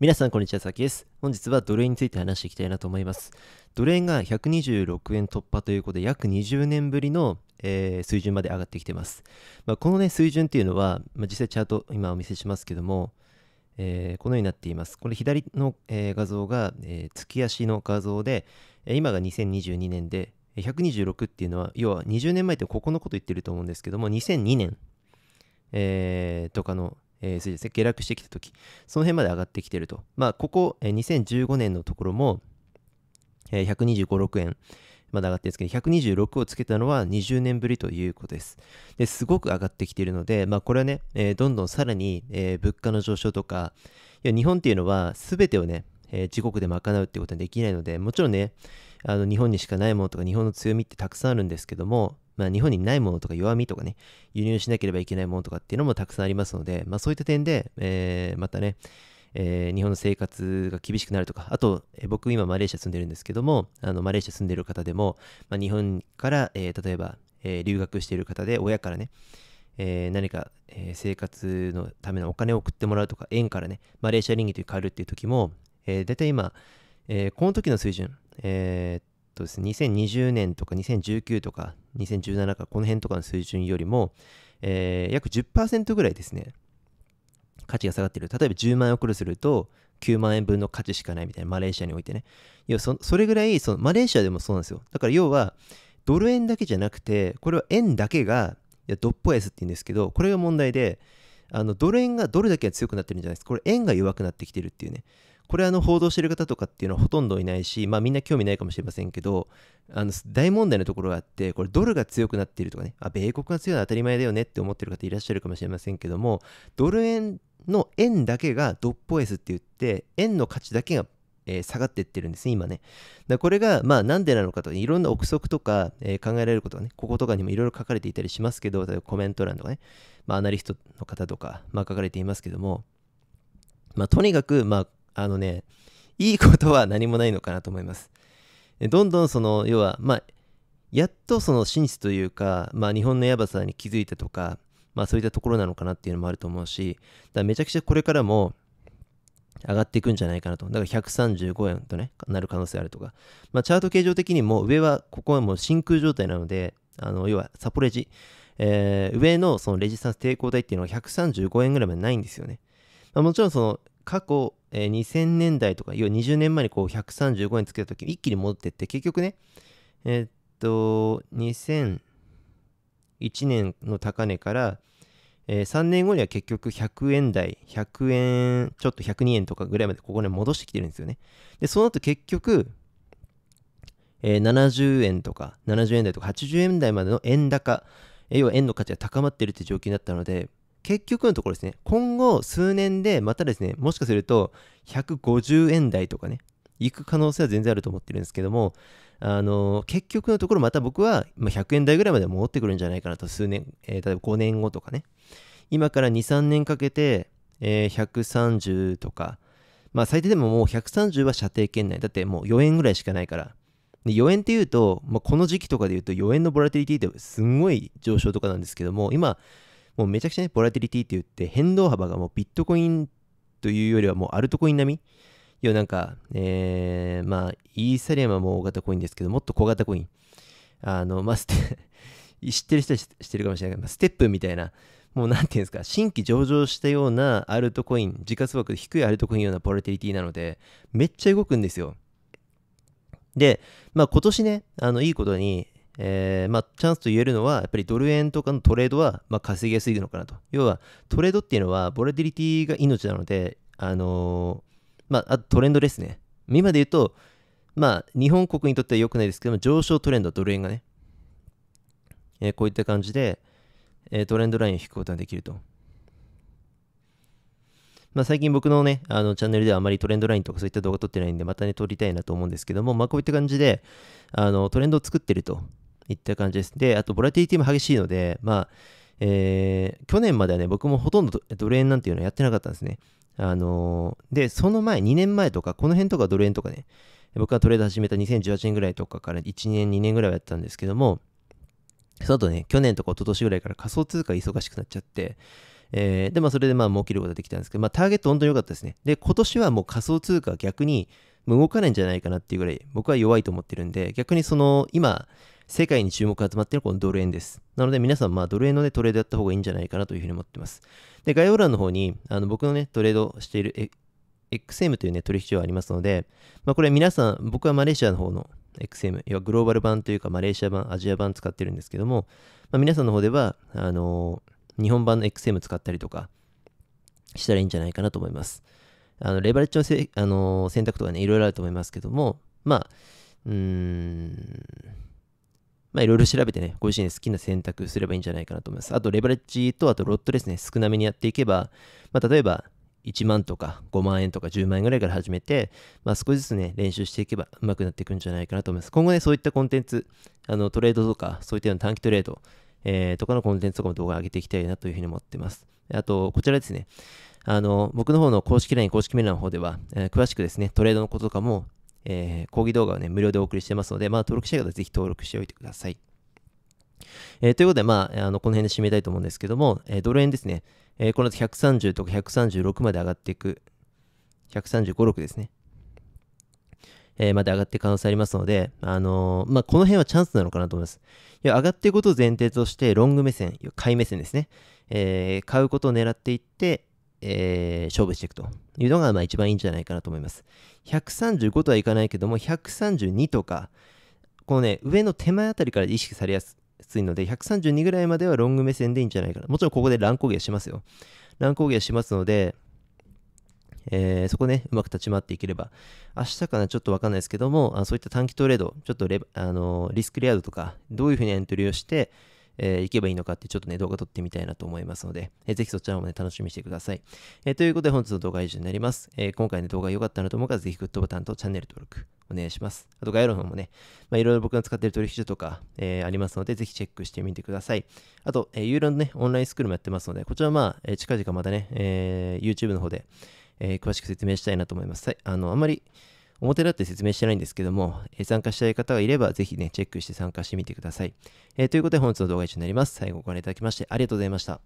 皆さん、こんにちは。さきです。本日はドル円について話していきたいなと思います。ドル円が126円突破ということで、約20年ぶりの、えー、水準まで上がってきてます。まあ、この、ね、水準っていうのは、まあ、実際チャート今お見せしますけども、えー、このようになっています。これ左の、えー、画像が、え月足の画像で、今が2022年で、126っていうのは、要は20年前ってここのこと言ってると思うんですけども、2002年、えー、とかのえー、ですね、下落してきた時、その辺まで上がってきてると。まあ、ここ、えー、2015年のところも、えー、125、6円まで上がってるんですけど、126をつけたのは20年ぶりということです。で、すごく上がってきているので、まあ、これはね、えー、どんどんさらに、えー、物価の上昇とか、いや日本っていうのは全てをね、えー、自国で賄うってことはできないので、もちろんね、あの日本にしかないものとか日本の強みってたくさんあるんですけども、まあ、日本にないものとか弱みとかね、輸入しなければいけないものとかっていうのもたくさんありますので、まあ、そういった点で、えー、またね、えー、日本の生活が厳しくなるとか、あと、えー、僕今マレーシア住んでるんですけども、あのマレーシア住んでる方でも、まあ、日本から、えー、例えば、えー、留学している方で親からね、えー、何か、えー、生活のためのお金を送ってもらうとか、円からね、マレーシアリンギという変わるっていう時も、えー、大体今、えー、この時の水準、えー、っとですね、2020年とか2019とか2017かこの辺とかの水準よりも、えー、約10%ぐらいですね、価値が下がってる。例えば10万円をクルすると、9万円分の価値しかないみたいな、マレーシアにおいてね。要はそ、それぐらい、そのマレーシアでもそうなんですよ。だから要は、ドル円だけじゃなくて、これは円だけが、いやドッポ安って言うんですけど、これが問題で、あのドル円がどれだけ強くなってるんじゃないですか。これ円が弱くなってきてるっていうね。これあの報道してる方とかっていうのはほとんどいないし、まあ、みんな興味ないかもしれませんけどあの大問題のところがあってこれドルが強くなっているとかねあ米国が強いのは当たり前だよねって思ってる方いらっしゃるかもしれませんけどもドル円の円だけがドッポエスって言って円の価値だけがえー、下がっていってるんですね、今ね。だこれが、まあ、なんでなのかと、いろんな憶測とか、えー、考えられることはね、こことかにもいろいろ書かれていたりしますけど、例えばコメント欄とかね、まあ、アナリストの方とか、まあ、書かれていますけども、まあ、とにかく、まあ、あのね、いいことは何もないのかなと思います。どんどんその、要は、まあ、やっとその真実というか、まあ、日本のやばさに気づいたとか、まあ、そういったところなのかなっていうのもあると思うし、だめちゃくちゃこれからも上がっていくんじゃないかなと。だから135円とね、なる可能性あるとか。まあ、チャート形状的にも上は、ここはもう真空状態なので、あの要はサポレジ、えー、上のそのレジスタンス抵抗体っていうのは135円ぐらいまでないんですよね。まあ、もちろんその過去えー、2000年代とか、要は20年前にこう135円つけた時、一気に戻ってって、結局ね、えー、っと、2001年の高値から、えー、3年後には結局100円台、100円、ちょっと102円とかぐらいまでここに戻してきてるんですよね。で、その後結局、えー、70円とか70円台とか80円台までの円高、要は円の価値が高まってるって状況になったので、結局のところですね、今後数年でまたですね、もしかすると150円台とかね、行く可能性は全然あると思ってるんですけども、あのー、結局のところまた僕は100円台ぐらいまで戻ってくるんじゃないかなと、数年、えー、例えば5年後とかね、今から2、3年かけて、えー、130とか、まあ最低でももう130は射程圏内。だってもう4円ぐらいしかないから。で4円っていうと、まあ、この時期とかで言うと4円のボラティリティってすんごい上昇とかなんですけども、今もうめちゃくちゃね、ボラティリティって言って変動幅がもうビットコインというよりはもうアルトコイン並み。要はなんか、えー、まあ、イーサリアムはもう大型コインですけど、もっと小型コイン。あの、まあ、知ってる人は知ってるかもしれないけど、まあ、ステップみたいな、もうなんていうんですか、新規上場したようなアルトコイン、時価総額低いアルトコインようなボラティリティなので、めっちゃ動くんですよ。で、まあ今年ね、あの、いいことに、えー、まあ、チャンスと言えるのは、やっぱりドル円とかのトレードは、まあ、稼ぎやすいのかなと。要は、トレードっていうのは、ボラティリティが命なので、あのー、まあ、あとトレンドですね。今で言うと、まあ、日本国にとっては良くないですけども、上昇トレンド、ドル円がね、えー、こういった感じで、えトレンドラインを引くことができると。まあ、最近僕のね、あのチャンネルではあまりトレンドラインとかそういった動画撮ってないんで、またね、撮りたいなと思うんですけども、まあ、こういった感じで、あのトレンドを作ってると。いった感じです。で、あと、ボラティリティも激しいので、まあ、えー、去年まではね、僕もほとんどドル円なんていうのはやってなかったんですね。あのー、で、その前、2年前とか、この辺とかドル円とかね、僕がトレード始めた2018年ぐらいとかから1年、2年ぐらいはやったんですけども、その後ね、去年とか一昨年ぐらいから仮想通貨忙しくなっちゃって、えー、で、まあ、それでまあ、儲けることができたんですけど、まあ、ターゲット本当に良かったですね。で、今年はもう仮想通貨逆に、動かないんじゃないかなっていうぐらい、僕は弱いと思ってるんで、逆にその、今、世界に注目が集まっているこのドル円です。なので皆さん、まあ、ドル円の、ね、トレードやった方がいいんじゃないかなというふうに思ってます。で、概要欄の方に、あの僕のね、トレードしている XM というね、取引所がありますので、まあ、これ皆さん、僕はマレーシアの方の XM、要はグローバル版というか、マレーシア版、アジア版使ってるんですけども、まあ、皆さんの方では、あのー、日本版の XM 使ったりとかしたらいいんじゃないかなと思います。あのレバレッジのせ、あのー、選択とかね、いろいろあると思いますけども、まあ、うーん、まあ、いろいろ調べてね、ご自身で好きな選択すればいいんじゃないかなと思います。あと、レバレッジと、あと、ロットですね、少なめにやっていけば、まあ、例えば、1万とか5万円とか10万円ぐらいから始めて、まあ、少しずつね、練習していけばうまくなっていくんじゃないかなと思います。今後ね、そういったコンテンツ、あのトレードとか、そういったような短期トレード、えー、とかのコンテンツとかも動画上げていきたいなというふうに思ってます。あと、こちらですね。あの、僕の方の公式 LINE、公式メールの方では、えー、詳しくですね、トレードのこととかもえー、講義動画をね、無料でお送りしてますので、まあ、登録したい方はぜひ登録しておいてください。えー、ということで、まあ、あのこの辺で締めたいと思うんですけども、えー、ドル円ですね、えー、この後130とか136まで上がっていく、135、6ですね、えまで上がっていく可能性ありますので、あのまあ、この辺はチャンスなのかなと思います。いや上がっていくことを前提として、ロング目線、買い目線ですね、え買うことを狙っていって、えー、勝負していくというのがまあ一番いいんじゃないかなと思います。135とはいかないけども、132とか、このね、上の手前あたりから意識されやすいので、132ぐらいまではロング目線でいいんじゃないかな。もちろんここで乱高下しますよ。乱高下しますので、えー、そこね、うまく立ち回っていければ、明日かな、ちょっとわかんないですけども、あそういった短期トレード、ちょっとレあのー、リスクレアードとか、どういうふうにエントリーをして、えー、行けばいいのかってちょっとね、動画撮ってみたいなと思いますので、えー、ぜひそちらもね、楽しみにしてください。えー、ということで本日の動画は以上になります。え今回の動画良かったなと思う方は、ぜひグッドボタンとチャンネル登録お願いします。あと概要欄の方もね、まあ、いろいろ僕の使っている取引所とか、えありますので、ぜひチェックしてみてください。あと、えー、ユーのね、オンラインスクールもやってますので、こちらはまあ、え近々またね、え YouTube の方で、え詳しく説明したいなと思います。あの、あんまり、表だって説明してないんですけども、え参加したい方がいれば、ぜひね、チェックして参加してみてください。えということで本日の動画以上になります。最後ご覧いただきましてありがとうございました。